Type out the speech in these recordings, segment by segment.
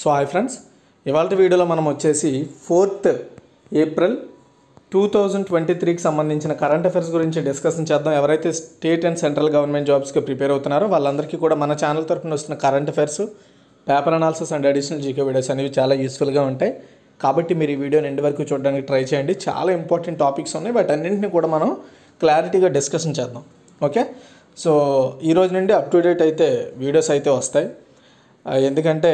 so hi friends ఇవాళ వీడియోలో మనం వచ్చేసి fourth April two thousand twenty త్రీకి సంబంధించిన కరెంట్ అఫైర్స్ గురించి డిస్కషన్ చేద్దాం ఎవరైతే స్టేట్ అండ్ సెంట్రల్ గవర్నమెంట్ జాబ్స్కి ప్రిపేర్ అవుతున్నారో వాళ్ళందరికీ కూడా మన ఛానల్ తరఫున వస్తున్న current affairs paper analysis and additional GK videos అనేవి చాలా యూస్ఫుల్గా ఉంటాయి కాబట్టి మీరు ఈ వీడియోని ఎండ్ వరకు చూడడానికి ట్రై చేయండి చాలా ఇంపార్టెంట్ టాపిక్స్ ఉన్నాయి బట్ అన్నింటినీ కూడా మనం క్లారిటీగా డిస్కషన్ చేద్దాం ఓకే సో ఈరోజు నుండి అప్ టు డేట్ అయితే వీడియోస్ అయితే వస్తాయి ఎందుకంటే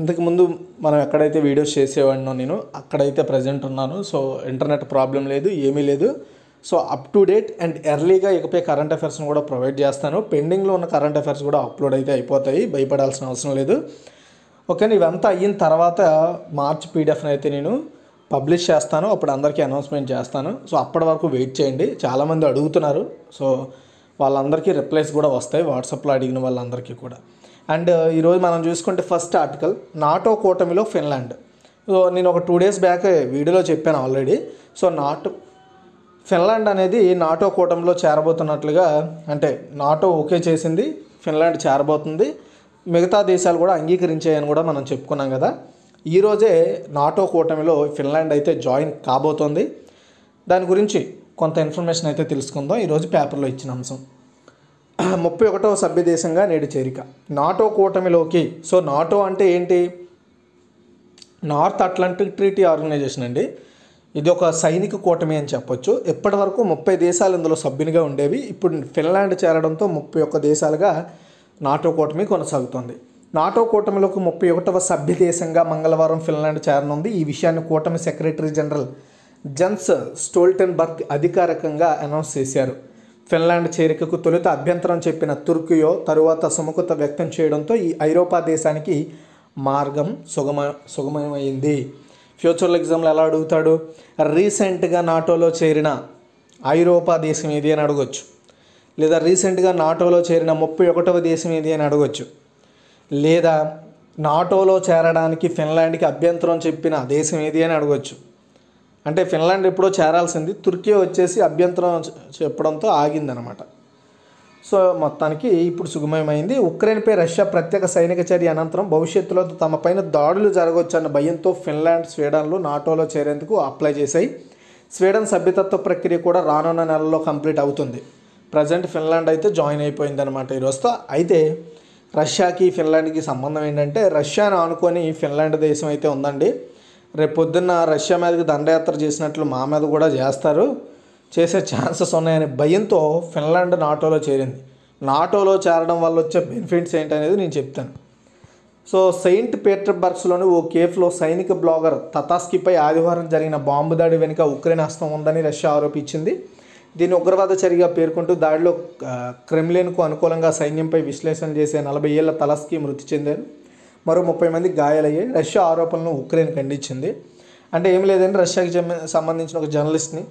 ఇంతకుముందు మనం ఎక్కడైతే వీడియోస్ చేసేవాడినో నేను అక్కడైతే ప్రజెంట్ ఉన్నాను సో ఇంటర్నెట్ ప్రాబ్లం లేదు ఏమీ లేదు so up to date and ఎర్లీగా ఇకపై కరెంట్ అఫైర్స్ని కూడా ప్రొవైడ్ చేస్తాను పెండింగ్లో ఉన్న కరెంట్ అఫైర్స్ కూడా అప్లోడ్ అయితే అయిపోతాయి భయపడాల్సిన అవసరం లేదు ఓకే ఇవంతా అయిన తర్వాత మార్చ్ పీడిఎఫ్ని అయితే నేను పబ్లిష్ చేస్తాను అప్పుడు అందరికీ అనౌన్స్మెంట్ చేస్తాను సో అప్పటి వరకు వెయిట్ చేయండి చాలామంది అడుగుతున్నారు సో వాళ్ళందరికీ రిప్లైస్ కూడా వస్తాయి వాట్సాప్లో అడిగిన వాళ్ళందరికీ కూడా అండ్ ఈరోజు మనం చూసుకుంటే ఫస్ట్ ఆర్టికల్ నాటో కూటమిలో ఫిన్లాండ్ సో నేను ఒక టూ డేస్ బ్యాక్ వీడియోలో చెప్పాను ఆల్రెడీ సో నాటో ఫిన్లాండ్ అనేది నాటో కూటమిలో చేరబోతున్నట్లుగా అంటే నాటో ఓకే చేసింది ఫిన్లాండ్ చేరబోతుంది మిగతా దేశాలు కూడా అంగీకరించాయని కూడా మనం చెప్పుకున్నాం కదా ఈరోజే నాటో కూటమిలో ఫిన్లాండ్ అయితే జాయిన్ కాబోతోంది దాని గురించి కొంత ఇన్ఫర్మేషన్ అయితే తెలుసుకుందాం ఈరోజు పేపర్లో ఇచ్చిన అంశం ముప్పై ఒకటవ సభ్యదేశంగా నేడు చేరిక నాటో కూటమిలోకి సో నాటో అంటే ఏంటి నార్త్ అట్లాంటిక్ ట్రీటీ ఆర్గనైజేషన్ అండి ఇది ఒక సైనిక కూటమి అని చెప్పొచ్చు ఇప్పటి వరకు ముప్పై దేశాలు ఇందులో సభ్యునిగా ఉండేవి ఇప్పుడు ఫిన్లాండ్ చేరడంతో ముప్పై ఒక్క దేశాలుగా నాటో కూటమి కొనసాగుతోంది నాటో కూటమిలోకి ముప్పై ఒకటవ సభ్య దేశంగా మంగళవారం ఫిన్లాండ్ చేరనుంది ఈ విషయాన్ని కూటమి సెక్రటరీ జనరల్ జన్స్ స్టోల్టన్బర్గ్ అధికారికంగా అనౌన్స్ చేశారు ఫిన్లాండ్ చేరికకు తొలుత అభ్యంతరం చెప్పిన తుర్కియో తరువాత సుముఖత వ్యక్తం చేయడంతో ఈ ఐరోపా దేశానికి మార్గం సుగమ సుగమమైంది ఫ్యూచర్ ఎగ్జామ్లు ఎలా అడుగుతాడు రీసెంట్గా నాటోలో చేరిన ఐరోపా దేశం ఏది అని అడగొచ్చు లేదా రీసెంట్గా నాటోలో చేరిన ముప్పై ఒకటవ దేశం ఏది అని అడగొచ్చు లేదా నాటోలో చేరడానికి ఫిన్లాండ్కి అభ్యంతరం చెప్పిన దేశం ఏది అని అడగొచ్చు అంటే ఫిన్లాండ్ ఎప్పుడో చేరాల్సింది తుర్కీ వచ్చేసి అభ్యంతరం చెప్పడంతో ఆగిందనమాట సో మొత్తానికి ఇప్పుడు సుగమమైంది ఉక్రెయిన్పై రష్యా ప్రత్యేక సైనిక చర్య అనంతరం భవిష్యత్తులో తమ పైన దాడులు జరగవచ్చన్న భయంతో ఫిన్లాండ్ స్వీడన్లు నాటోలో చేరేందుకు అప్లై చేశాయి స్వీడన్ సభ్యతత్వ ప్రక్రియ కూడా రానున్న నెలలో కంప్లీట్ అవుతుంది ప్రజెంట్ ఫిన్లాండ్ అయితే జాయిన్ అయిపోయిందనమాట ఈరోజుతో అయితే రష్యాకి ఫిన్లాండ్కి సంబంధం ఏంటంటే రష్యాను అనుకొని ఫిన్లాండ్ దేశం అయితే ఉందండి రేపు పొద్దున్న రష్యా మీదకి దండయాత్ర చేసినట్లు మా మీద కూడా చేస్తారు చేసే ఛాన్సెస్ ఉన్నాయని భయంతో ఫిన్లాండ్ నాటోలో చేరింది నాటోలో చేరడం వల్ల వచ్చే బెనిఫిట్స్ ఏంటనేది నేను చెప్తాను సో సెయింట్ పీటర్బర్గ్స్లోని ఓ కేఫ్లో సైనిక బ్లాగర్ తతాస్కిపై ఆదివారం జరిగిన బాంబు దాడి వెనుక ఉక్రెయిన్ హస్తం ఉందని రష్యా ఆరోపించింది దీన్ని ఉగ్రవాద చర్యగా పేర్కొంటూ దాడిలో క్రెమ్లిన్కు అనుకూలంగా సైన్యంపై విశ్లేషణ చేసే నలభై ఏళ్ల తలస్కి మృతి చెందారు మరో ముప్పై మంది గాయాలయ్యాయి రష్యా ఆరోపణలను ఉక్రెయిన్ ఖండించింది అంటే ఏం లేదండి రష్యాకి సంబంధించిన ఒక జర్నలిస్ట్ని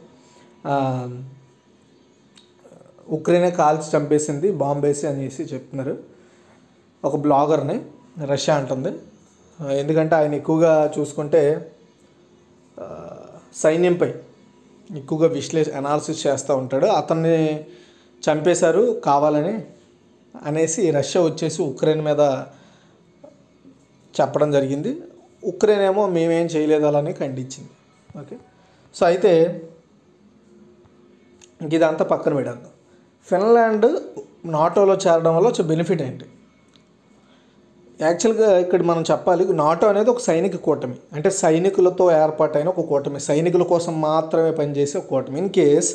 ఉక్రెయిన్ కాల్చి చంపేసింది బాంబేసి అనేసి చెప్తున్నారు ఒక బ్లాగర్ని రష్యా అంటుంది ఎందుకంటే ఆయన ఎక్కువగా చూసుకుంటే సైన్యంపై ఎక్కువగా విశ్లేష అనాలిసిస్ చేస్తూ ఉంటాడు అతన్ని చంపేశారు కావాలని అనేసి రష్యా వచ్చేసి ఉక్రెయిన్ మీద చెప్పడం జరిగింది ఉక్రెయిన్ ఏమో మేమేం చేయలేదు అలాని ఖండించింది ఓకే సో అయితే ఇదంతా పక్కన పెడద్దు ఫిన్లాండ్ నాటోలో చేరడం వల్ల వచ్చే బెనిఫిట్ ఏంటి యాక్చువల్గా ఇక్కడ మనం చెప్పాలి నాటో అనేది ఒక సైనిక కూటమి అంటే సైనికులతో ఏర్పాటైన ఒక కూటమి సైనికుల కోసం మాత్రమే పనిచేసే ఒక కూటమి ఇన్ కేస్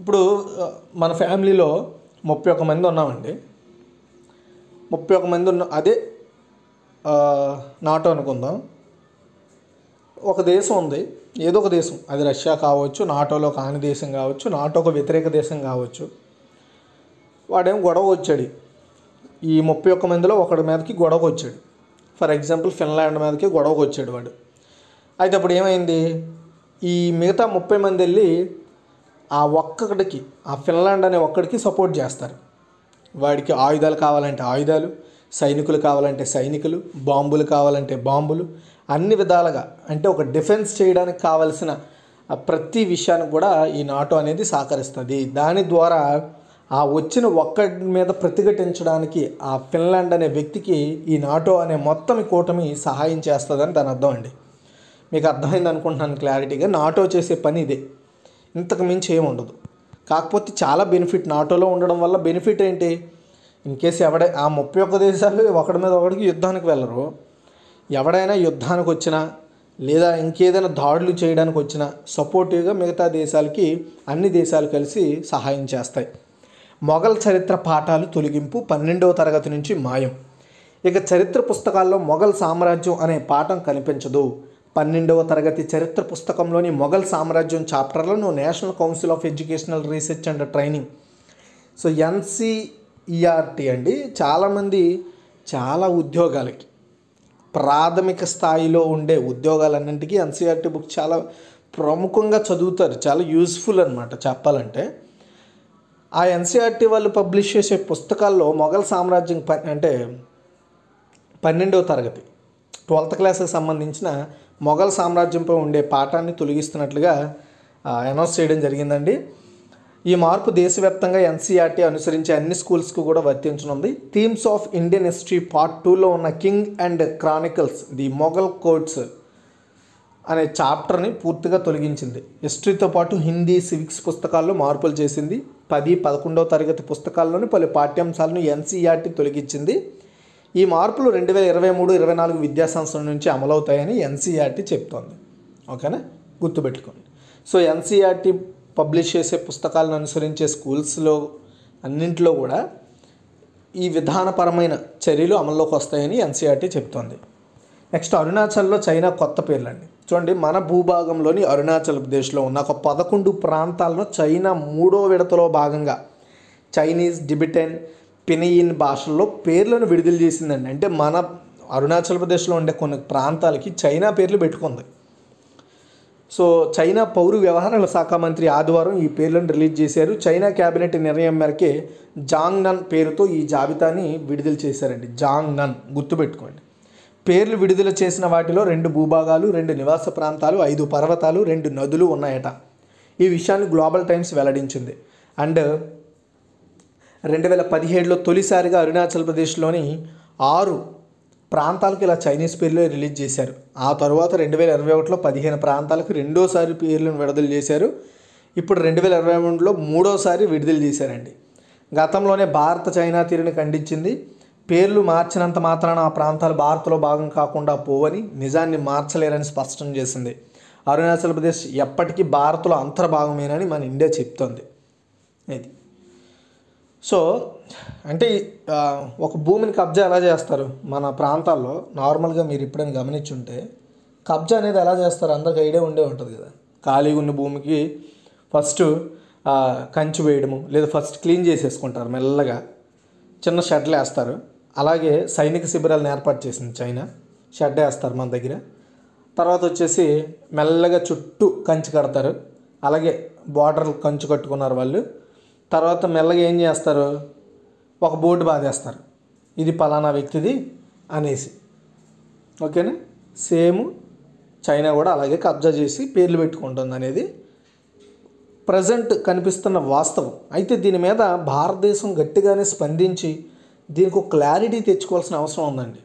ఇప్పుడు మన ఫ్యామిలీలో ముప్పై ఒక మంది ఉన్నామండి ముప్పై ఒక మంది ఉన్న అదే నాటో అనుకుందాం ఒక దేశం ఉంది ఏదో ఒక దేశం అది రష్యా కావచ్చు నాటోలో కాని దేశం కావచ్చు నాటోకు వ్యతిరేక దేశం కావచ్చు వాడేం గొడవ వచ్చాడు ఈ ముప్పై ఒక్క మందిలో ఒకడి మీదకి గొడవకు వచ్చాడు ఫర్ ఎగ్జాంపుల్ ఫిన్లాండ్ మీదకి గొడవకు వచ్చాడు వాడు అయితే అప్పుడు ఏమైంది ఈ మిగతా ముప్పై మంది వెళ్ళి ఆ ఒక్కడికి ఆ ఫిన్లాండ్ అనే ఒక్కడికి సపోర్ట్ చేస్తారు వాడికి ఆయుధాలు కావాలంటే ఆయుధాలు సైనికులు కావాలంటే సైనికులు బాంబులు కావాలంటే బాంబులు అన్ని విధాలుగా అంటే ఒక డిఫెన్స్ చేయడానికి కావలసిన ప్రతి విషయాన్ని కూడా ఈ నాటో అనేది సహకరిస్తుంది దాని ద్వారా ఆ వచ్చిన ఒక్కడి మీద ప్రతిఘటించడానికి ఆ ఫిన్లాండ్ అనే వ్యక్తికి ఈ నాటో అనే మొత్తం కూటమి సహాయం చేస్తుందని దాని అర్థం అండి మీకు అర్థమైంది అనుకుంటున్నాను క్లారిటీగా నాటో చేసే పని ఇదే ఇంతకు మించి ఏమి ఉండదు కాకపోతే చాలా బెనిఫిట్ నాటోలో ఉండడం వల్ల బెనిఫిట్ ఏంటి ఇన్ కేసు ఎవడ ఆ ముప్పై ఒక్క దేశాలు ఒకడి మీద ఒకడికి యుద్ధానికి వెళ్ళరు ఎవడైనా యుద్ధానికి వచ్చినా లేదా ఇంకేదైనా దాడులు చేయడానికి వచ్చినా సపోర్టివ్గా మిగతా దేశాలకి అన్ని దేశాలు కలిసి సహాయం చేస్తాయి మొఘల్ చరిత్ర పాఠాలు తొలగింపు పన్నెండవ తరగతి నుంచి మాయం ఇక చరిత్ర పుస్తకాల్లో మొఘల్ సామ్రాజ్యం అనే పాఠం కనిపించదు పన్నెండవ తరగతి చరిత్ర పుస్తకంలోని మొఘల్ సామ్రాజ్యం చాప్టర్లను national council of educational research and training so NCERT e అండి చాలామంది చాలా ఉద్యోగాలకి ప్రాథమిక స్థాయిలో ఉండే ఉద్యోగాలన్నింటికీ ఎన్సీఆర్టీ బుక్ e చాలా ప్రముఖంగా చదువుతారు చాలా యూజ్ఫుల్ అనమాట చెప్పాలంటే ఆ ఎన్సీఆర్టీ e వాళ్ళు పబ్లిష్ చేసే పుస్తకాల్లో మొఘల్ సామ్రాజ్యం ప అంటే పన్నెండవ తరగతి ట్వెల్త్ క్లాస్కి సంబంధించిన మొఘల్ సామ్రాజ్యంపై ఉండే పాఠాన్ని తొలగిస్తున్నట్లుగా అనౌన్స్ చేయడం జరిగిందండి ఈ మార్పు దేశవ్యాప్తంగా ఎన్సీఆర్టీ అనుసరించే అన్ని స్కూల్స్కు కూడా వర్తించనుంది themes of Indian history part టూలో ఉన్న king and chronicles the Mughal courts అనే చాప్టర్ని పూర్తిగా తొలగించింది హిస్టరీతో పాటు హిందీ సివిక్స్ పుస్తకాల్లో మార్పులు చేసింది పది పదకొండవ తరగతి పుస్తకాల్లోని పలు పాఠ్యాంశాలను ఎన్సీఆర్టీ తొలగించింది ఈ మార్పులు రెండు వేల ఇరవై మూడు ఇరవై నాలుగు విద్యా సంవత్సరం నుంచి అమలవుతాయని ఎన్సీఆర్టీ చెప్తోంది ఓకేనా గుర్తుపెట్టుకోండి సో ఎన్సీఆర్టీ పబ్లిష్ చేసే పుస్తకాలను అనుసరించే స్కూల్స్లో అన్నింటిలో కూడా ఈ విధానపరమైన చర్యలు అమల్లోకి వస్తాయని ఎన్సీఆర్టీ చెప్తోంది నెక్స్ట్ అరుణాచల్లో చైనా కొత్త పేర్లండి చూడండి మన భూభాగంలోని అరుణాచల్ ప్రదేశ్లో ఉన్న ఒక పదకొండు ప్రాంతాలను చైనా మూడో విడతలో భాగంగా చైనీస్ డిబిటెన్ పినయిన్ భాషల్లో పేర్లను విడుదల చేసిందండి అంటే మన అరుణాచల్ ప్రదేశ్లో ఉండే కొన్ని ప్రాంతాలకి చైనా పేర్లు పెట్టుకుంది సో చైనా పౌర వ్యవహారాల శాఖ మంత్రి ఆదివారం ఈ పేర్లను రిలీజ్ చేశారు చైనా క్యాబినెట్ నిర్ణయం మేరకే జాంగ్ నన్ పేరుతో ఈ జాబితాని విడుదల చేశారండి జాంగ్ నన్ గుర్తుపెట్టుకోండి పేర్లు విడుదల చేసిన వాటిలో రెండు భూభాగాలు రెండు నివాస ప్రాంతాలు ఐదు పర్వతాలు రెండు నదులు ఉన్నాయట ఈ విషయాన్ని గ్లోబల్ టైమ్స్ వెల్లడించింది అండ్ రెండు వేల పదిహేడులో తొలిసారిగా అరుణాచల్ ప్రదేశ్లోని ఆరు ప్రాంతాలకు ఇలా చైనీస్ పేర్లు రిలీజ్ చేశారు ఆ తర్వాత రెండు వేల ఇరవై ఒకటిలో పదిహేను ప్రాంతాలకు రెండోసారి పేర్లను విడుదల చేశారు ఇప్పుడు రెండు వేల ఇరవై మూడులో మూడోసారి విడుదల చేశారండి గతంలోనే భారత చైనా తీరుని ఖండించింది పేర్లు మార్చినంత మాత్రాన ఆ ప్రాంతాలు భారత్లో భాగం కాకుండా పోవని నిజాన్ని మార్చలేరని స్పష్టం చేసింది అరుణాచల్ ప్రదేశ్ ఎప్పటికీ భారత్లో అంతర్భాగమేనని మన ఇండియా చెప్తోంది ఇది సో అంటే ఒక భూమిని కబ్జా ఎలా చేస్తారు మన ప్రాంతాల్లో నార్మల్గా మీరు ఇప్పుడైనా గమనించుంటే కబ్జా అనేది ఎలా చేస్తారు అందరికి ఐడియా ఉండే ఉంటుంది కదా ఖాళీగా ఉన్న భూమికి ఫస్ట్ కంచి వేయడము లేదా ఫస్ట్ క్లీన్ చేసేసుకుంటారు మెల్లగా చిన్న షెడ్లు వేస్తారు అలాగే సైనిక శిబిరాలను ఏర్పాటు చేసింది చైనా షెడ్ వేస్తారు మన దగ్గర తర్వాత వచ్చేసి మెల్లగా చుట్టూ కంచి కడతారు అలాగే బార్డర్లు కంచు కట్టుకున్నారు వాళ్ళు తర్వాత మెల్లగా ఏం చేస్తారు ఒక బోర్డు బాధేస్తారు ఇది పలానా వ్యక్తిది అనేసి ఓకేనా సేమ్ చైనా కూడా అలాగే కబ్జా చేసి పేర్లు పెట్టుకుంటుంది అనేది ప్రజెంట్ కనిపిస్తున్న వాస్తవం అయితే దీని మీద భారతదేశం గట్టిగానే స్పందించి దీనికి క్లారిటీ తెచ్చుకోవాల్సిన అవసరం ఉందండి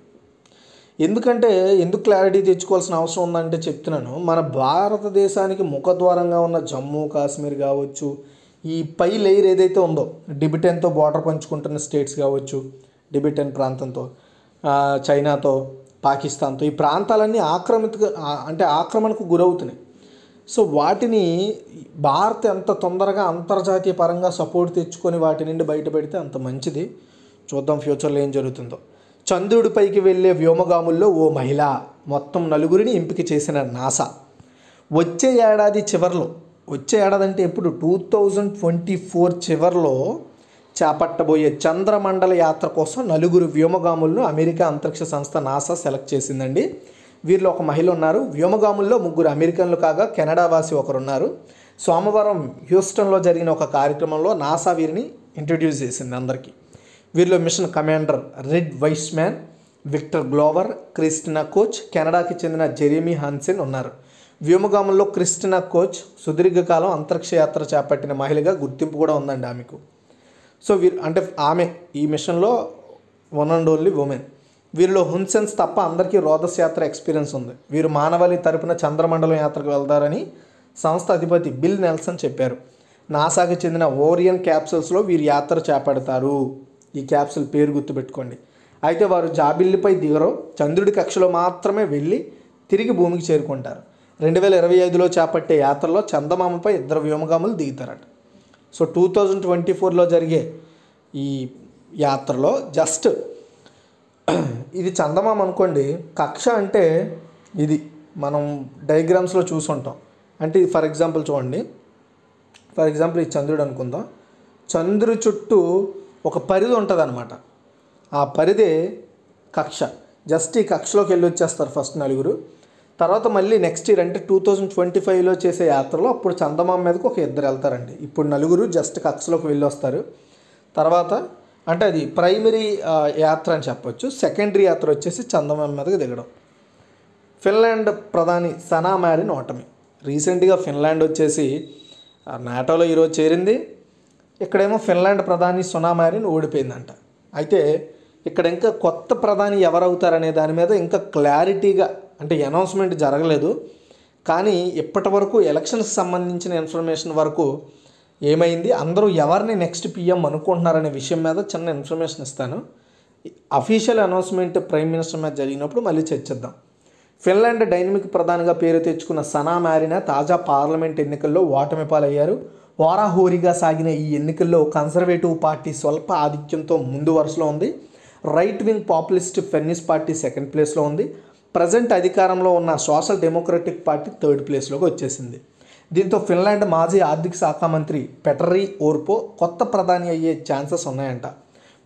ఎందుకంటే ఎందుకు క్లారిటీ తెచ్చుకోవాల్సిన అవసరం ఉందంటే చెప్తున్నాను మన భారతదేశానికి ముఖద్వారంగా ఉన్న జమ్మూ కాశ్మీర్ కావచ్చు ఈ పై లేయర్ ఏదైతే ఉందో డిబిటెన్తో బార్డర్ పంచుకుంటున్న స్టేట్స్ కావచ్చు డిబిటెన్ ప్రాంతంతో చైనాతో పాకిస్తాన్తో ఈ ప్రాంతాలన్నీ ఆక్రమిత అంటే ఆక్రమణకు గురవుతున్నాయి సో వాటిని భారత్ ఎంత తొందరగా అంతర్జాతీయ పరంగా సపోర్ట్ తెచ్చుకొని వాటి నుండి బయటపెడితే అంత మంచిది చూద్దాం ఫ్యూచర్లో ఏం జరుగుతుందో చంద్రుడిపైకి వెళ్ళే వ్యోమగాముల్లో ఓ మహిళ మొత్తం నలుగురిని ఎంపిక చేసిన నాసా వచ్చే ఏడాది చివరిలో వచ్చే ఏడాదంటే ఎప్పుడు టూ థౌజండ్ ట్వంటీ ఫోర్ చివరిలో చేపట్టబోయే చంద్రమండల యాత్ర కోసం నలుగురు వ్యోమగాములను అమెరికా అంతరిక్ష సంస్థ నాసా సెలెక్ట్ చేసిందండి వీరిలో ఒక మహిళ ఉన్నారు వ్యోమగాముల్లో ముగ్గురు అమెరికన్లు కాగా కెనడా వాసి ఒకరున్నారు సోమవారం హ్యూస్టన్లో జరిగిన ఒక కార్యక్రమంలో నాసా వీరిని ఇంట్రడ్యూస్ చేసింది అందరికీ వీరిలో mission commander Reid Wiseman Victor Glover Christina Koch కెనడాకి చెందిన జెరీమీ హాన్సెన్ ఉన్నారు వ్యోమగామంలో క్రిస్టినా కోచ్ సుదీర్ఘకాలం అంతరిక్ష యాత్ర చేపట్టిన మహిళగా గుర్తింపు కూడా ఉందండి ఆమెకు సో వీరు అంటే ఆమె ఈ మిషన్లో వన్ అండ్ ఓన్లీ ఉమెన్ వీరిలో హున్సెన్స్ తప్ప అందరికీ రోదస్ యాత్ర ఎక్స్పీరియన్స్ ఉంది వీరు మానవాళి తరపున చంద్రమండలం యాత్రకు వెళ్తారని సంస్థ అధిపతి బిల్ నెల్సన్ చెప్పారు నాసాకు చెందిన ఓరియన్ క్యాప్సూల్స్లో వీరు యాత్ర చేపడతారు ఈ క్యాప్సూల్ పేరు గుర్తుపెట్టుకోండి అయితే వారు జాబిల్లిపై దిగరు చంద్రుడి కక్షలో మాత్రమే వెళ్ళి తిరిగి భూమికి చేరుకుంటారు రెండు వేల ఇరవై ఐదులో చేపట్టే యాత్రలో చందమామపై ఇద్దరు వ్యోమగాములు దిగుతారట సో టూ థౌజండ్ ట్వంటీ ఫోర్లో జరిగే ఈ యాత్రలో జస్ట్ ఇది చందమామ అనుకోండి కక్ష అంటే ఇది మనం డయాగ్రామ్స్లో చూసుంటాం అంటే ఫర్ ఎగ్జాంపుల్ చూడండి ఫర్ ఎగ్జాంపుల్ ఈ చంద్రుడు అనుకుందాం చంద్రు చుట్టూ ఒక పరిధి ఉంటుంది ఆ పరిధి కక్ష జస్ట్ ఈ కక్షలోకి వెళ్ళి వచ్చేస్తారు ఫస్ట్ నలుగురు తర్వాత మళ్ళీ నెక్స్ట్ ఇయర్ అంటే టూ థౌజండ్ ట్వంటీ ఫైవ్లో చేసే యాత్రలో అప్పుడు చందమామ మీదకి ఒక ఇద్దరు వెళ్తారండి ఇప్పుడు నలుగురు జస్ట్ కక్స్లోకి వెళ్ళి వస్తారు తర్వాత అంటే అది ప్రైమరీ యాత్ర అని చెప్పొచ్చు సెకండరీ యాత్ర వచ్చేసి చందమామ మీదకి దిగడం ఫిన్లాండ్ ప్రధాని సనా మ్యారిన్ ఓటమి రీసెంట్గా ఫిన్లాండ్ వచ్చేసి నాటోలో ఈరోజు చేరింది ఇక్కడేమో ఫిన్లాండ్ ప్రధాని సునా మ్యారిన్ ఓడిపోయిందంట అయితే ఇక్కడ ఇంకా కొత్త ప్రధాని ఎవరవుతారనే దాని మీద ఇంకా క్లారిటీగా అంటే అనౌన్స్మెంట్ జరగలేదు కానీ ఇప్పటి వరకు ఎలక్షన్స్ సంబంధించిన ఇన్ఫర్మేషన్ వరకు ఏమైంది అందరూ ఎవరిని నెక్స్ట్ పిఎం అనుకుంటున్నారనే విషయం మీద చిన్న ఇన్ఫర్మేషన్ ఇస్తాను అఫీషియల్ అనౌన్స్మెంట్ ప్రైమ్ మినిస్టర్ మీద జరిగినప్పుడు మళ్ళీ చర్చిద్దాం ఫిన్లాండ్ డైనమిక్ ప్రధానిగా పేరు తెచ్చుకున్న సనా మ్యారినా తాజా పార్లమెంట్ ఎన్నికల్లో ఓటమి పాలయ్యారు వారాహోరీగా సాగిన ఈ ఎన్నికల్లో కన్సర్వేటివ్ పార్టీ స్వల్ప ఆధిక్యంతో ముందు వరుసలో ఉంది right wing populist Finns party second ప్లేస్లో ఉంది ప్రజెంట్ అధికారంలో ఉన్న సోషల్ డెమోక్రటిక్ పార్టీ థర్డ్ ప్లేస్లోకి వచ్చేసింది దీంతో ఫిన్లాండ్ మాజీ ఆర్థిక శాఖ మంత్రి పెటరీ ఓర్పో కొత్త ప్రధాని అయ్యే ఛాన్సెస్ ఉన్నాయంట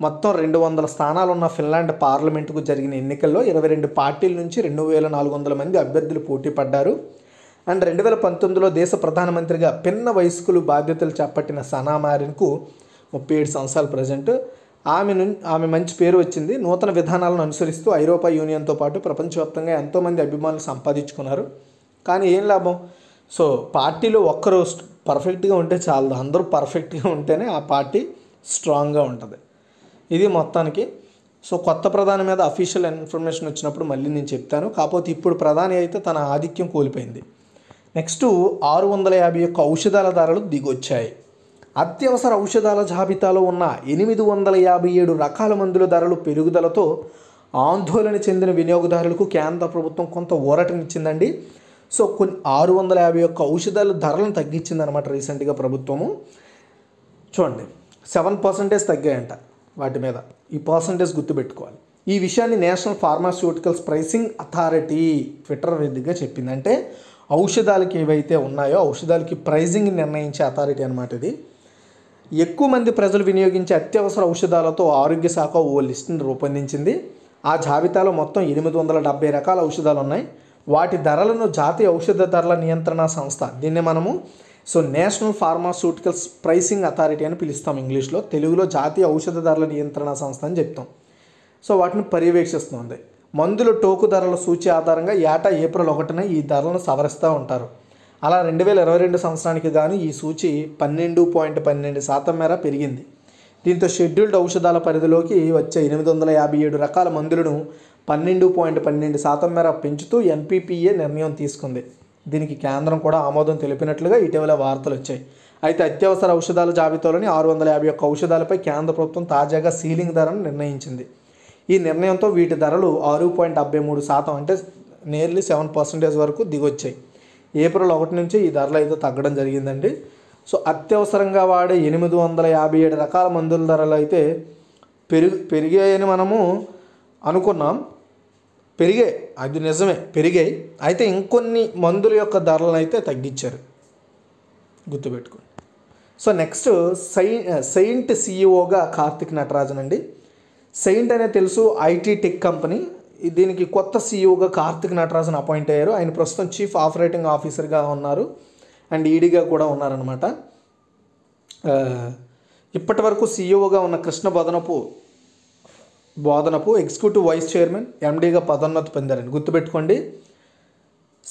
మొత్తం రెండు వందల స్థానాలున్న ఫిన్లాండ్ పార్లమెంటుకు జరిగిన ఎన్నికల్లో ఇరవై రెండు పార్టీల నుంచి రెండు వేల నాలుగు వందల మంది అభ్యర్థులు పోటీ పడ్డారు అండ్ రెండు వేల పంతొమ్మిదిలో దేశ ప్రధానమంత్రిగా పిన్న వయస్కులు బాధ్యతలు చేపట్టిన సనామారిన్కు ముప్పై ఏడు సంవత్సరాలు ప్రజెంట్ ఆమె ఆమె మంచి పేరు వచ్చింది నూతన విధానాలను అనుసరిస్తూ ఐరోపా యూనియన్తో పాటు ప్రపంచవ్యాప్తంగా ఎంతోమంది అభిమానులు సంపాదించుకున్నారు కానీ ఏం లాభం సో పార్టీలో ఒక్కరు పర్ఫెక్ట్గా ఉంటే చాలదు అందరూ పర్ఫెక్ట్గా ఉంటేనే ఆ పార్టీ స్ట్రాంగ్గా ఉంటుంది ఇది మొత్తానికి సో కొత్త ప్రధాని మీద అఫీషియల్ ఇన్ఫర్మేషన్ వచ్చినప్పుడు మళ్ళీ నేను చెప్తాను కాకపోతే ఇప్పుడు ప్రధాని అయితే తన ఆధిక్యం కోల్పోయింది నెక్స్ట్ ఆరు వందల యాభై యొక్క ఔషధాల ధరలు దిగొచ్చాయి అత్యవసర ఔషధాల జాబితాలో ఉన్న ఎనిమిది వందల యాభై ఏడు రకాల మందుల ధరలు పెరుగుదలతో ఆందోళన చెందిన వినియోగదారులకు కేంద్ర ప్రభుత్వం కొంత ఊరటనిచ్చిందండి సో కొన్ని ఆరు వందల యాభై ఒక్క ఔషధాల ధరలను తగ్గించిందనమాట రీసెంట్గా ప్రభుత్వము చూడండి సెవెన్ పర్సెంటేజ్ తగ్గాయంట వాటి మీద ఈ పర్సంటేజ్ గుర్తుపెట్టుకోవాలి ఈ విషయాన్ని national pharmaceuticals pricing authority Twitter వేదికగా చెప్పింది అంటే ఔషధాలకి ఏవైతే ఉన్నాయో ఔషధాలకి ప్రైజింగ్ నిర్ణయించే అథారిటీ అనమాట ఇది ఎక్కువ మంది ప్రజలు వినియోగించే అత్యవసర ఔషధాలతో ఆరోగ్య శాఖ ఓ లిస్టును రూపొందించింది ఆ జాబితాలో మొత్తం ఎనిమిది వందల డెబ్బై రకాల ఔషధాలు ఉన్నాయి వాటి ధరలను జాతీయ ఔషధ ధరల నియంత్రణ సంస్థ దీన్ని మనము so national pharmaceuticals pricing authority అని పిలుస్తాం ఇంగ్లీష్లో తెలుగులో జాతీయ ఔషధ ధరల నియంత్రణ సంస్థ అని చెప్తాం సో వాటిని పర్యవేక్షిస్తుంది మందుల టోకు ధరల సూచి ఆధారంగా ఏటా ఏప్రిల్ ఒకటిన ఈ ధరలను సవరిస్తూ ఉంటారు అలా రెండు వేల ఇరవై రెండు సంవత్సరానికి గాను ఈ సూచి పన్నెండు పాయింట్ పన్నెండు శాతం మేర పెరిగింది దీంతో షెడ్యూల్డ్ ఔషధాల పరిధిలోకి వచ్చే ఎనిమిది వందల యాభై ఏడు రకాల మందులను పన్నెండు పాయింట్ పన్నెండు శాతం మేర పెంచుతూ ఎన్పిపిఏ నిర్ణయం తీసుకుంది దీనికి కేంద్రం కూడా ఆమోదం తెలిపినట్లుగా ఇటీవల వార్తలు వచ్చాయి అయితే అత్యవసర ఔషధాల జాబితాలోని ఆరు వందల యాభై ఒక్క ఔషధాలపై కేంద్ర ప్రభుత్వం తాజాగా సీలింగ్ ధరను నిర్ణయించింది ఈ నిర్ణయంతో వీటి ధరలు ఆరు పాయింట్ డెబ్బై మూడు శాతం అంటే నియర్లీ సెవెన్ పర్సెంటేజ్ వరకు దిగొచ్చాయి ఏప్రిల్ ఒకటి నుంచి ఈ ధరలు అయితే తగ్గడం జరిగిందండి సో అత్యవసరంగా వాడే ఎనిమిది వందల యాభై ఏడు రకాల మందుల ధరలు అయితే పెరుగు పెరిగాయని మనము అనుకున్నాం పెరిగాయి అది నిజమే పెరిగాయి అయితే ఇంకొన్ని మందుల యొక్క ధరలను అయితే తగ్గించారు గుర్తుపెట్టుకోండి సో నెక్స్ట్ సై సెయింట్ సీఈఓగా కార్తిక్ నటరాజన్ అండి సెయింట్ అనేది తెలుసు ఐటీ టెక్ కంపెనీ దీనికి కొత్త సీఈఓగా e కార్తిక్ నటరాజన్ అపాయింట్ అయ్యారు ఆయన ప్రస్తుతం చీఫ్ ఆపరేటింగ్ ఆఫీసర్గా ఉన్నారు అండ్ ఈడీగా e కూడా ఉన్నారనమాట ఇప్పటి వరకు సీఈఓగా e ఉన్న Krishna Bodanapu Bodanapu executive vice chairman ఎండీగా పదోన్నతి పొందారని గుర్తుపెట్టుకోండి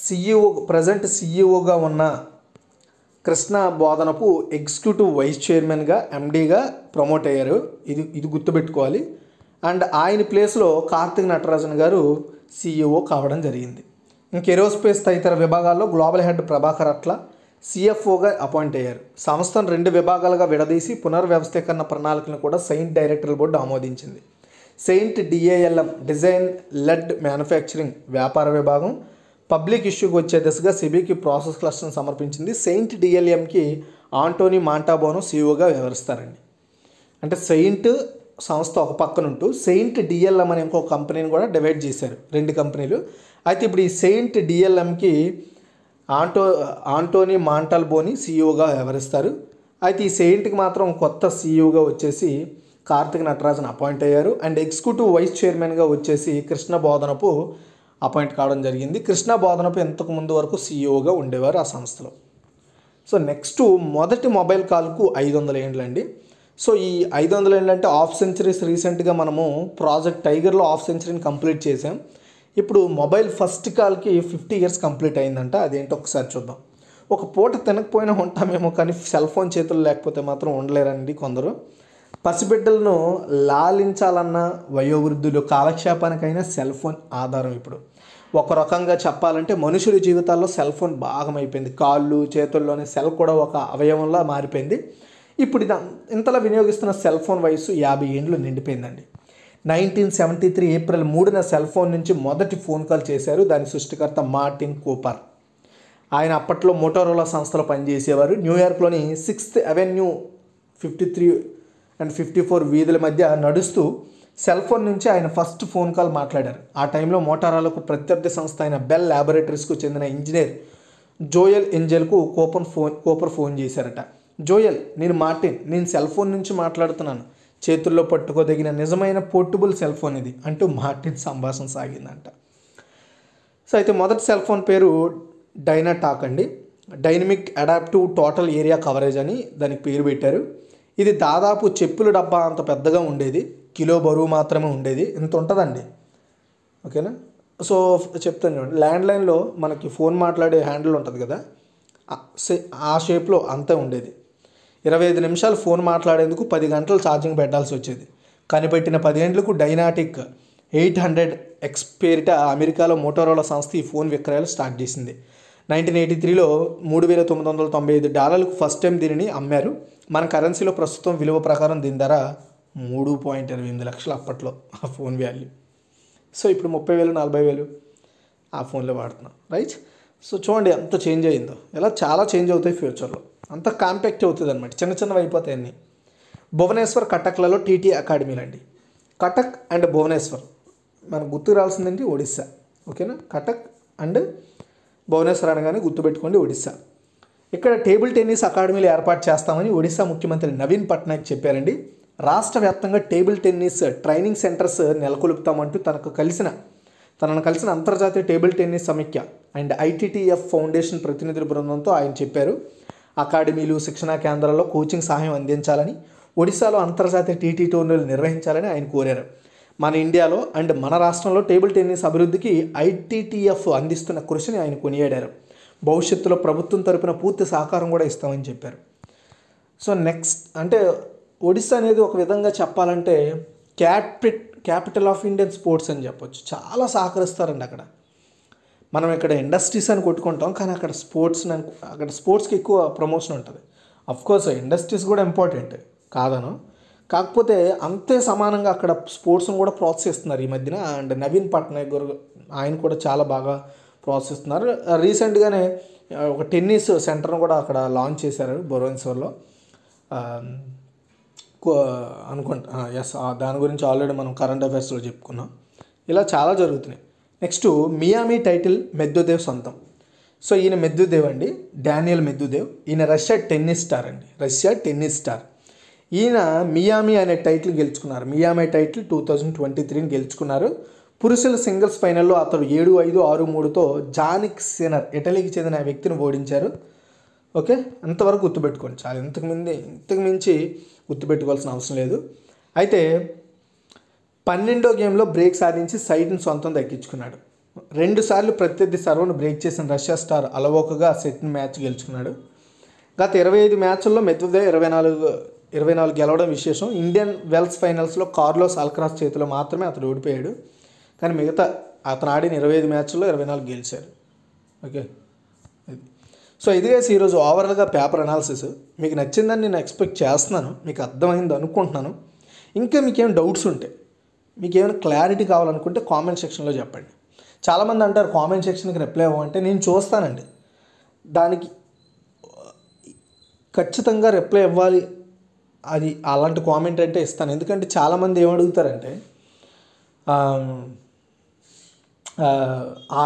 సీఈఓ ప్రజెంట్ సీఈఓగా ఉన్న కృష్ణ బోధనపు ఎగ్జిక్యూటివ్ వైస్ చైర్మన్గా ఎండీగా ప్రమోట్ అయ్యారు ఇది ఇది గుర్తుపెట్టుకోవాలి అండ్ ఆయన ప్లేస్లో కార్తిక్ నటరాజన్ గారు సీఈఓ e కావడం జరిగింది ఇంక ఏరోస్పేస్ తదితర విభాగాల్లో గ్లోబల్ హెడ్ ప్రభాకర్ అట్ల సీఎఫ్ఓగా అపాయింట్ అయ్యారు సంస్థను రెండు విభాగాలుగా విడదీసి పునర్వ్యవస్థీకరణ ప్రణాళికను కూడా సెయింట్ డైరెక్టర్ బోర్డు ఆమోదించింది Cyient DALM design led manufacturing వ్యాపార విభాగం పబ్లిక్ ఇష్యూకి వచ్చే దిశగా సిబికి ప్రాసెస్ క్లస్టర్ను సమర్పించింది సెయింట్ డిఎల్ఎంకి ఆంటోనీ మాంటాబోను సీఈఓగా e వివరిస్తారండి అంటే సెయింట్ సంస్థ ఒక పక్కనుంటూ సెయింట్ డిఎల్ఎం అనే ఇంకో కంపెనీని కూడా డివైడ్ చేశారు రెండు కంపెనీలు అయితే ఇప్పుడు ఈ సెయింట్ డిఎల్ఎంకి ఆంటో ఆంటోనీ మాంటల్బోని సీఈఓగా వ్యవహరిస్తారు అయితే ఈ సెయింట్కి మాత్రం కొత్త సీఈఓగా వచ్చేసి కార్తిక్ నటరాజన్ అపాయింట్ అయ్యారు అండ్ ఎగ్జిక్యూటివ్ వైస్ చైర్మన్గా వచ్చేసి కృష్ణ బోధనపు అపాయింట్ కావడం జరిగింది కృష్ణ బోధనపు ఇంతకు ముందు వరకు సీఈఓగా ఉండేవారు ఆ సంస్థలో సో నెక్స్ట్ మొదటి మొబైల్ కాల్కు ఐదు వందల ఏండ్లండి సో ఈ ఐదు వందలు ఏంటంటే హాఫ్ సెంచరీస్ రీసెంట్గా మనము ప్రాజెక్ట్ టైగర్లో హాఫ్ సెంచరీని కంప్లీట్ చేసాం ఇప్పుడు మొబైల్ ఫస్ట్ కాల్కి ఫిఫ్టీ ఇయర్స్ కంప్లీట్ అయిందంట అదేంటో ఒకసారి చూద్దాం ఒక పూట తినకపోయినా ఉంటామేమో కానీ సెల్ ఫోన్ చేతులు లేకపోతే మాత్రం ఉండలేరండి కొందరు పసిబిడ్డలను లాలించాలన్న వయోవృద్ధులు కాలక్షేపానికైనా సెల్ ఫోన్ ఆధారం ఇప్పుడు ఒక రకంగా చెప్పాలంటే మనుషుల జీవితాల్లో సెల్ ఫోన్ భాగం అయిపోయింది కాళ్ళు చేతుల్లోనే సెల్ కూడా ఒక అవయవంలా మారిపోయింది ఇప్పుడు ఇదా ఇంతలా వినియోగిస్తున్న సెల్ ఫోన్ వయసు యాభై ఏండ్లు నిండిపోయిందండి నైన్టీన్ సెవెంటీ త్రీ ఏప్రిల్ మూడున సెల్ ఫోన్ నుంచి మొదటి ఫోన్ కాల్ చేశారు దాని సృష్టికర్త మార్టిన్ కూపర్ ఆయన అప్పట్లో మోటోరోలా సంస్థలో పనిచేసేవారు న్యూయార్క్లోని sixth avenue fifty three and fifty four వీధుల మధ్య నడుస్తూ సెల్ ఫోన్ నుంచి ఆయన ఫస్ట్ ఫోన్ కాల్ మాట్లాడారు ఆ టైంలో మోటారాలకు ప్రత్యర్థి సంస్థ అయిన బెల్ ల్యాబొరేటరీస్కు చెందిన ఇంజనీర్ జోయల్ ఎంజెల్కు కూపన్ ఫోన్ కోపర్ ఫోన్ చేశారట జోయల్ నేను మార్టిన్ నేను సెల్ ఫోన్ నుంచి మాట్లాడుతున్నాను చేతుల్లో పట్టుకోదగిన నిజమైన పోర్టబుల్ సెల్ ఫోన్ ఇది అంటూ మార్టిన్ సంభాషణ సాగిందంట సో అయితే మొదటి సెల్ ఫోన్ పేరు డైనా టాక్ అండి dynamic adaptive total area coverage అని దానికి పేరు పెట్టారు ఇది దాదాపు చెప్పుల డబ్బా అంత పెద్దగా ఉండేది కిలో బరువు మాత్రమే ఉండేది ఇంత ఉంటుందండి ఓకేనా సో చెప్తాను చూడండి ల్యాండ్లైన్లో మనకి ఫోన్ మాట్లాడే హ్యాండిల్ ఉంటుంది కదా ఆ షేప్లో అంతే ఉండేది ఇరవై ఐదు నిమిషాలు ఫోన్ మాట్లాడేందుకు పది గంటలు ఛార్జింగ్ పెట్టాల్సి వచ్చేది కనిపెట్టిన గంటలకు డైనాటిక్ ఎయిట్ హండ్రెడ్ ఎక్స్పేరిట అమెరికాలో మోటోరోలా సంస్థ ఈ ఫోన్ విక్రయాలు స్టార్ట్ చేసింది నైన్టీన్ ఎయిటీ త్రీలో మూడు వేల తొమ్మిది వందల తొంభై ఐదు డాలర్లకు ఫస్ట్ టైం దీనిని అమ్మారు మన కరెన్సీలో ప్రస్తుతం విలువ ప్రకారం దీని ధర మూడు పాయింట్ ఇరవై ఎనిమిది లక్షలు అప్పట్లో ఆ ఫోన్ వ్యాల్యూ సో ఇప్పుడు ముప్పై వేలు నలభై వేలు ఆ ఫోన్లో వాడుతున్నాం రైట్ సో చూడండి ఎంత చేంజ్ అయిందో ఇలా చాలా చేంజ్ అవుతాయి ఫ్యూచర్లో అంత కాంపాక్ట్ అవుతుంది అనమాట చిన్న చిన్నవి అయిపోతాయి అన్నీ భువనేశ్వర్ కటక్లలో టీటీ అకాడమీలండి కటక్ అండ్ భువనేశ్వర్ మనకు గుర్తు రావాల్సిందండి ఒడిస్సా ఓకేనా కటక్ అండ్ భువనేశ్వర్ అనగానే గుర్తుపెట్టుకోండి ఒడిస్సా ఇక్కడ టేబుల్ టెన్నిస్ అకాడమీలు ఏర్పాటు చేస్తామని ఒడిశా ముఖ్యమంత్రి నవీన్ పట్నాయక్ చెప్పారండి రాష్ట్ర వ్యాప్తంగా టేబుల్ టెన్నిస్ ట్రైనింగ్ సెంటర్స్ నెలకొల్పుతామంటూ తనకు కలిసిన తనను కలిసిన అంతర్జాతీయ టేబుల్ టెన్నిస్ సమైక్య అండ్ ఐటీటీఎఫ్ ఫౌండేషన్ ప్రతినిధుల బృందంతో ఆయన చెప్పారు అకాడమీలు శిక్షణా కేంద్రాల్లో కోచింగ్ సహాయం అందించాలని ఒడిశాలో అంతర్జాతీయ టీటీ టోర్నీలు నిర్వహించాలని ఆయన కోరారు మన ఇండియాలో అండ్ మన రాష్ట్రంలో టేబుల్ టెన్నిస్ అభివృద్ధికి ఐటీటీఎఫ్ అందిస్తున్న కృషిని ఆయన కొనియాడారు భవిష్యత్తులో ప్రభుత్వం తరపున పూర్తి సహకారం కూడా ఇస్తామని చెప్పారు సో నెక్స్ట్ అంటే ఒడిస్సా అనేది ఒక విధంగా చెప్పాలంటే క్యాపిట్ క్యాపిటల్ ఆఫ్ ఇండియన్ స్పోర్ట్స్ అని చెప్పొచ్చు చాలా సహకరిస్తారండి అక్కడ మనం ఇక్కడ ఇండస్ట్రీస్ అని కొట్టుకుంటాం కానీ అక్కడ స్పోర్ట్స్ అక్కడ స్పోర్ట్స్కి ఎక్కువ ప్రమోషన్ ఉంటుంది అఫ్కోర్స్ ఇండస్ట్రీస్ కూడా ఇంపార్టెంట్ కాదను కాకపోతే అంతే సమానంగా అక్కడ స్పోర్ట్స్ని కూడా ప్రోత్సహిస్తున్నారు ఈ మధ్యన అండ్ నవీన్ పట్నాయక్ గారు ఆయన కూడా చాలా బాగా ప్రోత్సహిస్తున్నారు రీసెంట్గానే ఒక టెన్నిస్ సెంటర్ను కూడా అక్కడ లాంచ్ చేశారు భువనేశ్వర్లో అనుకుంటా ఎస్ దాని గురించి ఆల్రెడీ మనం కరెంట్ అఫైర్స్లో చెప్పుకున్నాం ఇలా చాలా జరుగుతున్నాయి నెక్స్ట్ మియామి టైటిల్ మెద్దుదేవ్ సొంతం సో ఈయన మెద్దుదేవ్ అండి డానియల్ మెద్దుదేవ్ ఈయన రష్యా టెన్నిస్ స్టార్ అండి రష్యా టెన్నిస్ స్టార్ ఈయన మియామి అనే టైటిల్ గెలుచుకున్నారు Miami title two thousand twenty త్రీని గెలుచుకున్నారు పురుషుల సింగిల్స్ ఫైనల్లో అతడు ఏడు ఐదు ఆరు మూడుతో జానిక్ సెనర్ ఇటలీకి చెందిన వ్యక్తిని ఓడించారు ఓకే అంతవరకు గుర్తుపెట్టుకోండి చాలా ఇంతకు ఇంతకుమించి ఇంతకు మించి గుర్తుపెట్టుకోవాల్సిన అవసరం లేదు అయితే పన్నెండో గేమ్లో బ్రేక్ సాధించి సైడ్ను సొంతం రెండు రెండుసార్లు ప్రత్యర్థి సర్వను బ్రేక్ చేసిన రష్యా స్టార్ అలవోకగా సెట్ని మ్యాచ్ గెలుచుకున్నాడు గత ఇరవై ఐదు మ్యాచ్ల్లో మెత్తుదే ఇరవై నాలుగు ఇరవై నాలుగు గెలవడం విశేషం ఇండియన్ వెల్స్ ఫైనల్స్లో కార్లోస్ అల్క్రాస్ చేతిలో మాత్రమే అతడు ఓడిపోయాడు కానీ మిగతా అతను ఆడిన ఇరవై ఐదు మ్యాచ్ల్లో ఇరవై నాలుగు గెలిచారు ఓకే సో ఇది ఈరోజు ఓవరాల్గా పేపర్ అనాలిసిస్ మీకు నచ్చిందని నేను ఎక్స్పెక్ట్ చేస్తున్నాను మీకు అర్థమైంది అనుకుంటున్నాను ఇంకా మీకేం డౌట్స్ ఉంటాయి మీకు ఏమైనా క్లారిటీ కావాలనుకుంటే కామెంట్ సెక్షన్లో చెప్పండి చాలామంది అంటారు కామెంట్ సెక్షన్కి రిప్లై ఇవ్వమంటే నేను చూస్తానండి దానికి ఖచ్చితంగా రిప్లై ఇవ్వాలి అది అలాంటి కామెంట్ అంటే ఇస్తాను ఎందుకంటే చాలామంది ఏమడుగుతారంటే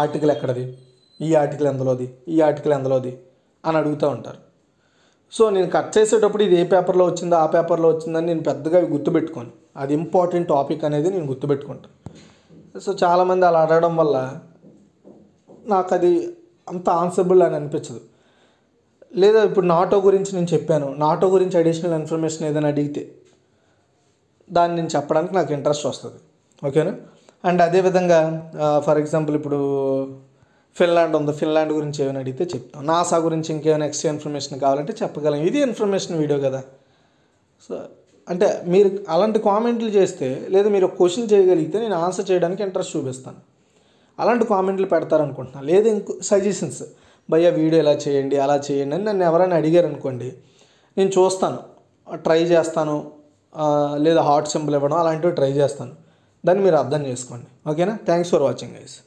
ఆర్టికల్ ఎక్కడది ఈ ఆర్టికల్ ఎందులోది ఈ ఆర్టికల్ ఎందులోది అని అడుగుతూ ఉంటారు సో నేను కట్ చేసేటప్పుడు ఇది ఏ పేపర్లో వచ్చిందో ఆ పేపర్లో వచ్చిందని నేను పెద్దగా గుర్తుపెట్టుకోను అది ఇంపార్టెంట్ టాపిక్ అనేది నేను గుర్తుపెట్టుకుంటాను సో చాలామంది అలా అడగడం వల్ల నాకు అది అంత ఆన్సరబుల్ అని అనిపించదు లేదా ఇప్పుడు నాటో గురించి నేను చెప్పాను నాటో గురించి అడిషనల్ ఇన్ఫర్మేషన్ ఏదైనా అడిగితే దాన్ని నేను చెప్పడానికి నాకు ఇంట్రెస్ట్ వస్తుంది ఓకేనా అండ్ అదేవిధంగా ఫర్ ఎగ్జాంపుల్ ఇప్పుడు ఫిన్లాండ్ ఉంది ఫిన్లాండ్ గురించి ఏమైనా అడిగితే చెప్తాం నాసా గురించి ఇంకేమైనా ఎక్స్ట్రా ఇన్ఫర్మేషన్ కావాలంటే చెప్పగలం ఇది ఇన్ఫర్మేషన్ వీడియో కదా సో అంటే మీరు అలాంటి కామెంట్లు చేస్తే లేదా మీరు క్వశ్చన్ చేయగలిగితే నేను ఆన్సర్ చేయడానికి ఇంట్రెస్ట్ చూపిస్తాను అలాంటి కామెంట్లు పెడతారనుకుంటున్నాను లేదా ఇంకో సజెషన్స్ భయ వీడియో ఎలా చేయండి అలా చేయండి అని నన్ను ఎవరైనా అడిగారు అనుకోండి నేను చూస్తాను ట్రై చేస్తాను లేదా హార్ట్ సింబల్ ఇవ్వడం అలాంటివి ట్రై చేస్తాను దాన్ని మీరు అర్థం చేసుకోండి ఓకేనా థ్యాంక్స్ ఫర్ వాచింగ్ గైస్